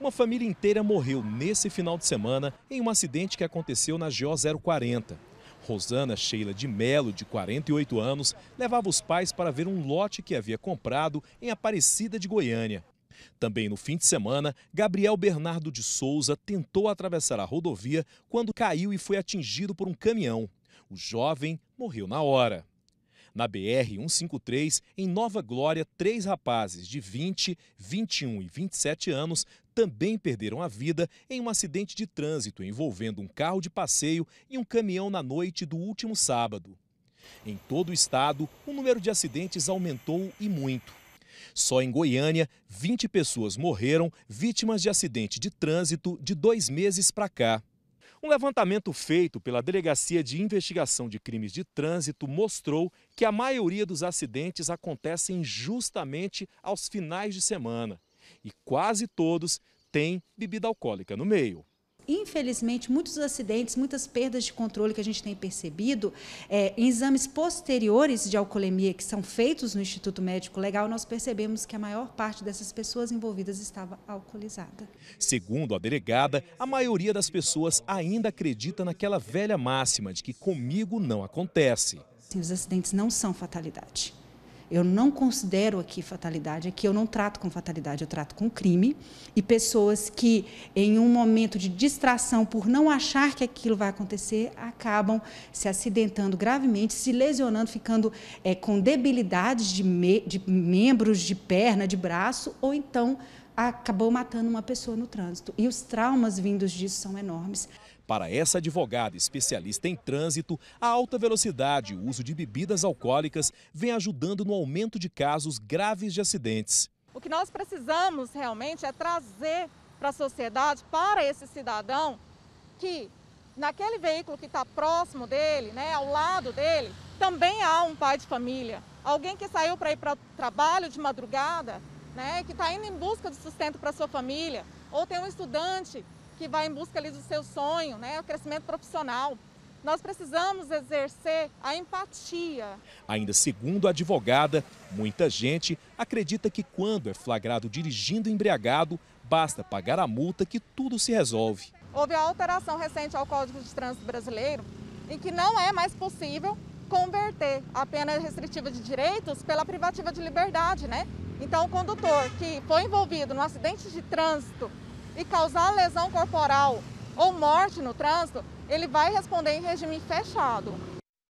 Uma família inteira morreu nesse final de semana em um acidente que aconteceu na GO 040. Rosana Sheila de Melo, de 48 anos, levava os pais para ver um lote que havia comprado em Aparecida de Goiânia. Também no fim de semana, Gabriel Bernardo de Souza tentou atravessar a rodovia quando caiu e foi atingido por um caminhão. O jovem morreu na hora. Na BR-153, em Nova Glória, três rapazes de 20, 21 e 27 anos também perderam a vida em um acidente de trânsito envolvendo um carro de passeio e um caminhão na noite do último sábado. Em todo o estado, o número de acidentes aumentou e muito. Só em Goiânia, 20 pessoas morreram vítimas de acidente de trânsito de dois meses para cá. Um levantamento feito pela Delegacia de Investigação de Crimes de Trânsito mostrou que a maioria dos acidentes acontecem justamente aos finais de semana e quase todos têm bebida alcoólica no meio infelizmente, muitos acidentes, muitas perdas de controle que a gente tem percebido é, em exames posteriores de alcoolemia que são feitos no Instituto Médico Legal, nós percebemos que a maior parte dessas pessoas envolvidas estava alcoolizada. Segundo a delegada, a maioria das pessoas ainda acredita naquela velha máxima de que comigo não acontece. Sim, os acidentes não são fatalidade. Eu não considero aqui fatalidade, aqui eu não trato com fatalidade, eu trato com crime. E pessoas que, em um momento de distração, por não achar que aquilo vai acontecer, acabam se acidentando gravemente, se lesionando, ficando é, com debilidades de, me de membros, de perna, de braço, ou então acabou matando uma pessoa no trânsito. E os traumas vindos disso são enormes. Para essa advogada especialista em trânsito, a alta velocidade e o uso de bebidas alcoólicas vem ajudando no aumento de casos graves de acidentes. O que nós precisamos realmente é trazer para a sociedade, para esse cidadão, que naquele veículo que está próximo dele, né, ao lado dele, também há um pai de família. Alguém que saiu para ir para o trabalho de madrugada né, que está indo em busca de sustento para sua família, ou tem um estudante que vai em busca ali do seu sonho, né, o crescimento profissional. Nós precisamos exercer a empatia. Ainda segundo a advogada, muita gente acredita que quando é flagrado dirigindo embriagado, basta pagar a multa que tudo se resolve. Houve a alteração recente ao Código de Trânsito Brasileiro, em que não é mais possível converter a pena restritiva de direitos pela privativa de liberdade, né? Então, o condutor que foi envolvido no acidente de trânsito e causar lesão corporal ou morte no trânsito, ele vai responder em regime fechado.